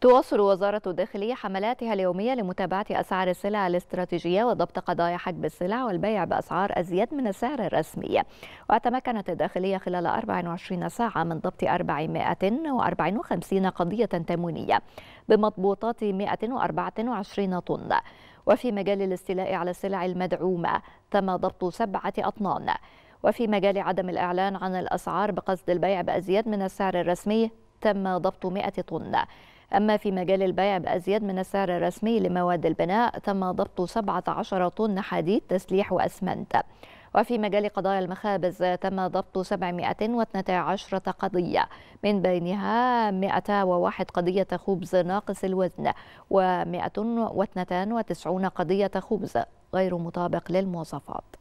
تواصل وزارة الداخلية حملاتها اليومية لمتابعة أسعار السلع الاستراتيجية وضبط قضايا حجب السلع والبيع بأسعار أزيد من السعر الرسمي وتمكنت الداخلية خلال 24 ساعة من ضبط 454 قضية تموينية بمضبوطات 124 طن وفي مجال الاستيلاء على السلع المدعومة تم ضبط سبعة أطنان وفي مجال عدم الإعلان عن الأسعار بقصد البيع بأزيد من السعر الرسمي تم ضبط 100 طن أما في مجال البيع بأزيد من السعر الرسمي لمواد البناء تم ضبط 17 طن حديد تسليح وأسمنت وفي مجال قضايا المخابز تم ضبط 712 قضية من بينها 101 قضية خبز ناقص الوزن و 192 قضية خبز غير مطابق للمواصفات